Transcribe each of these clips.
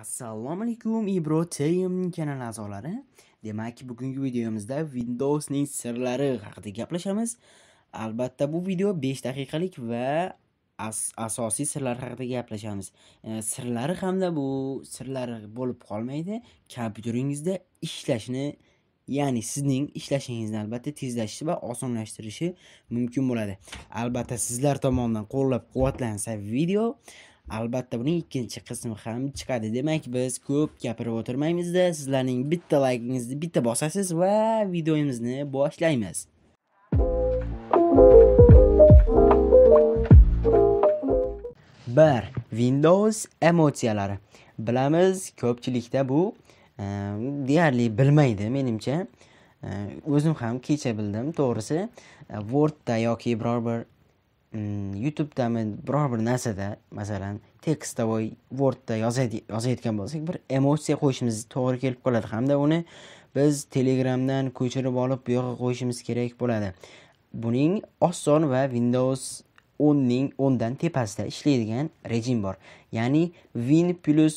assalomu alaykum ibro team kanal a'zolari demak bugungi videomizda windowsning sirlari haqida gaplashamiz albatta bu video 5 daqiqalik va asosiy sirlar haqida gaplashamiz e, sirlari hamda bu sirlari bo'lib qolmaydi kompyuteringizda ishlashni ya'ni sizning ishlashingizni albatta tezlashishi va osonlashtirishi mumkin bo'ladi albatta sizlar tomonidan qo'llab quvvatlansa video albatta buning ikkinchi qismi ham chiqadi demak biz ko'p gapirib o'tirmaymizda sizlarning bitta laykingizni bitta bosasiz va videomizni boshlaymiz bir windows emotsiyalari bilamiz ko'pchilikda bu e, deyarli bilmaydi menimcha e, o'zim ham kecha bildim to'g'risi e, wordda yoki biror bir youtubedami biror bir narsada masalan tekstda voy wordda yozayotgan bo'lsak bir emotsiya qo'yishimiz to'g'ri kelib qoladi hamda uni biz telegramdan ko'chirib olib bu yoqqa qo'yishimiz kerak bo'ladi buning oson va windows o'nning o'ndan tepasida ishlaydigan rejim bor ya'ni win plus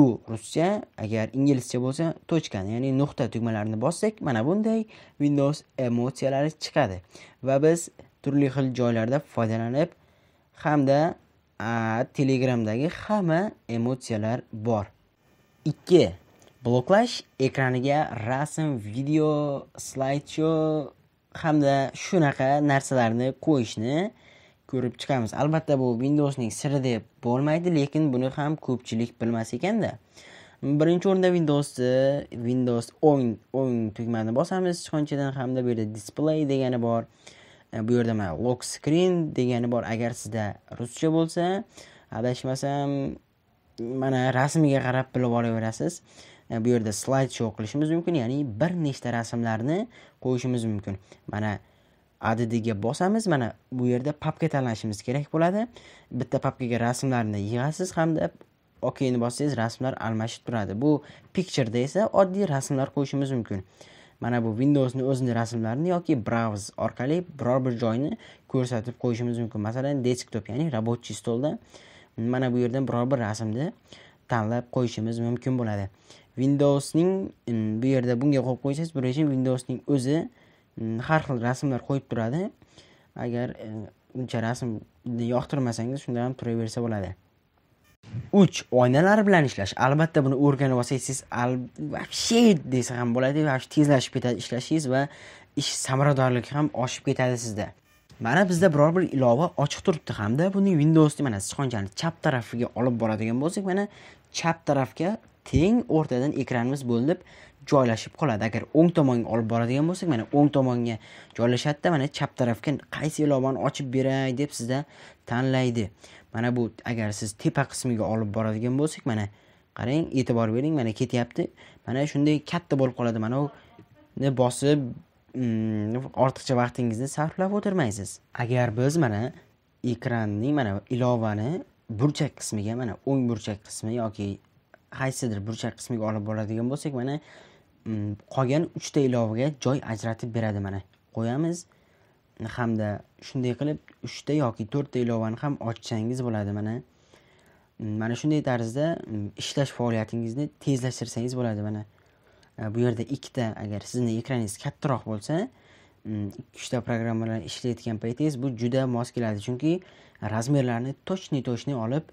u ruscha agar inglizcha bo'lsa tochkani ya'ni nuqta tugmalarini bossak mana bunday windows emotsiyalari chiqadi va biz turli xil joylarda foydalanib hamda telegramdagi hamma emotsiyalar bor ikki bloklash ekraniga rasm video slayd shou hamda shunaqa narsalarni qo'yishni ko'rib chiqamiz albatta bu windowsning siri deb bo'lmaydi lekin buni ham ko'pchilik bilmas ekanda birinchi o'rinda windowsni windows o'ng o'ng tugmani bosamiz sichqonchadan hamda bu yerda display degani bor E, bu yerda mana lok screen degani bor agar sizda ruscha bo'lsa adashmasam mana rasmiga qarab bilib olaverasiz e, bu yerda slayd shou qilishimiz mumkin ya'ni bir nechta rasmlarni qo'yishimiz mumkin mana addiga bosamiz mana bu yerda papka tanlashimiz kerak bo'ladi bitta papkaga rasmlarni yig'asiz hamda okeyni bossangiz rasmlar almashib turadi bu picturda esa oddiy rasmlar qo'yishimiz mumkin mana bu windowsni o'zini rasmlarini yoki brauz orqali biror bir joyni ko'rsatib qo'yishimiz mumkin masalan desktop ya'ni рабочий stolda mana bu yerdan biror bir rasmni tanlab qo'yishimiz mumkin bo'ladi windowsning bu yerda bunga qo'yib qo'ysangiz bu rejim windowsning o'zi har xil rasmlar qo'yib turadi agar uncha rasmni yoqtirmasangiz shunda ham turaversa bo'ladi uch oynalar bilan ishlash albatta buni o'rganib olsangiz siz вообще desa ham bo'ladi вообще tezlashib ketadi ishlashingiz va ish samaradorligi ham oshib ketadi sizda mana bizda biror bir ilova ochiq turibdi hamda buni windows mana sichqonchani chap tarafiga olib boradigan bo'lsak mana chap tarafga teng o'rtadan ekranimiz bo'linib joylashib qoladi agar o'ng tomonga olib boradigan bo'lsak mana o'ng tomonga joylashadida mana chap tarafga qaysi ilovani ochib beray deb sizda tanlaydi mana bu agar siz tepa qismiga olib boradigan bo'lsak mana qarang e'tibor bering mana ketyapti mana shunday katta bo'lib qoladi mana uni bosib mm, ortiqcha vaqtingizni sarflab o'tirmaysiz agar biz mana ekranning mana ilovani burchak qismiga mana o'ng burchak qismi yoki qaysidir burchak qismiga olib boradigan bo'lsak mana mm, qolgan uchta ilovaga joy ajratib beradi mana qo'yamiz hamda shunday qilib uchta yoki to'rtta ilovani ham ochsangiz bo'ladi mana mm, mana shunday tarzda mm, ishlash faoliyatingizni tezlashtirsangiz bo'ladi mana e, bu yerda ikkita agar sizni ekraningiz kattaroq bo'lsa ikki uchta programmalarni ishlayotgan paytingiz bu juda mos keladi chunki razmerlarni точный точный olib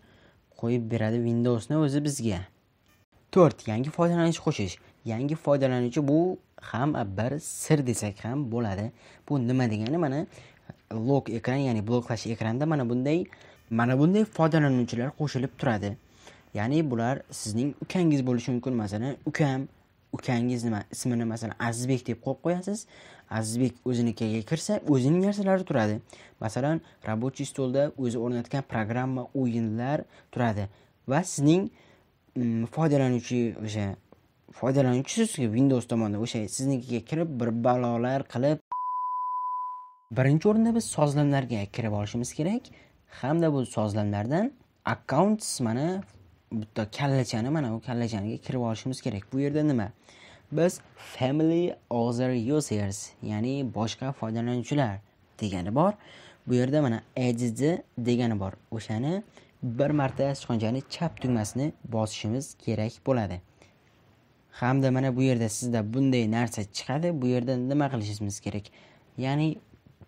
qo'yib beradi windowsni o'zi bizga to'rt yangi foydalanuvchi qo'shish yangi foydalanuvchi bu ham bir sir desak ham bo'ladi bu nima degani mana lok ekran ya'ni bloklash ekranda mana bunday mana bunday foydalanuvchilar qo'shilib turadi ya'ni bular sizning ukangiz bo'lishi mumkin masalan ukam ukangiz nima ismini masalan azizbek deb qo'yib qo'yasiz azizbek o'zinikiga kirsa o'zining narsalari turadi masalan рабочий stolda o'zi o'rnatgan programma o'yinlar turadi va sizning foydalanuvchi o'sha foydalanuvchisiz windows tomonidan o'sha siznikiga kirib bir balolar qilib birinchi o'rinda biz sozlamlarga kirib olishimiz kerak hamda bu sozlamlardan accounts mana bitta kallachani mana bu kallachaniga kirib olishimiz kerak bu yerda nima biz family other users ya'ni boshqa foydalanuvchilar degani bor bu yerda mana add degani bor o'shani bir marta sichqonchani chap tugmasini bosishimiz kerak bo'ladi hamda mana bu yerda sizda bunday narsa chiqadi bu yerda nima qilishimiz kerak ya'ni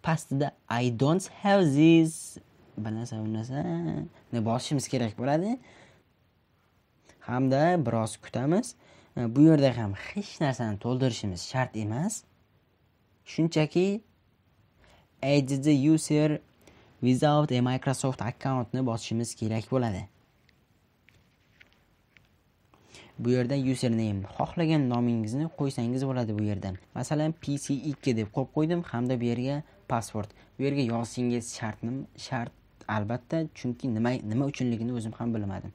pastida i don't have this bir narsa bir narsani bosishimiz kerak bo'ladi hamda biroz kutamiz bu yerda ham hech narsani to'ldirishimiz shart emas shunchaki as the user without a microsoft accountni bosishimiz kerak bo'ladi bu yerda username xohlagan nomingizni qo'ysangiz bo'ladi bu yerda masalan pc 2 e deb qo'yib qo'ydim hamda bu yerga pasport bu yerga yozishingiz shartmi shart albatta chunki nima nima uchunligini o'zim ham bilmadim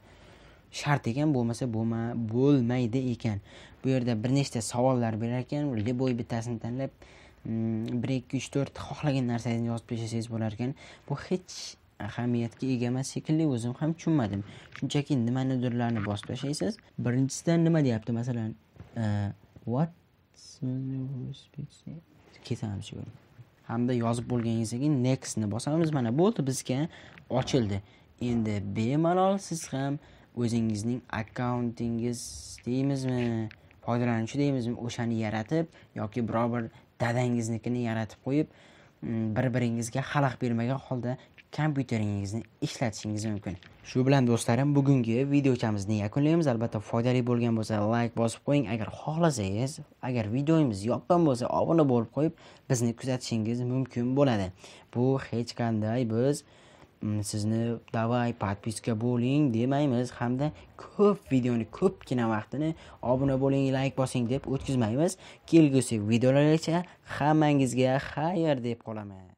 shart ekan bo'lmasa bo'lma bo'lmaydi ekan bu yerda bir nechta savollar berar ekan любой bittasini tanlab bir ikki uch to'rt xohlagan narsangizni yozib tashlasangiz bo'lar ekan bu hech ahamiyatga ega emas shekilli o'zim ham tushunmadim shunchaki nimanidirlarni bosib tashlaysiz birinchisidan nima deyapti masalan e, what ketamiz shu hamda yozib bo'lganingizdan keyin nextni bosamiz mana bo'ldi bizga ochildi endi bemalol siz ham o'zingizning akkauntingiz deymizmi foydalanuvchi deymizmi o'shani yaratib yoki biror bir dadangiznikini yaratib qo'yib mm, bir biringizga xalaqit bermagan holda kompyuteringizni ishlatishingiz mumkin shu bilan do'stlarim bugungi videochamizni yakunlaymiz albatta foydali bo'lgan bo'lsa layk bosib qo'ying agar xohlasangiz agar videoyimiz yoqqan bo'lsa obuna bo'lib qo'yib bizni kuzatishingiz mumkin bo'ladi bu hech qanday biz Mm, sizni davay подписка bo'ling demaymiz hamda ko'p videoni ko'pgina vaqtini obuna bo'ling layk bosing deb o'tkazmaymiz kelgusi videolargacha hammangizga xayr deb qolaman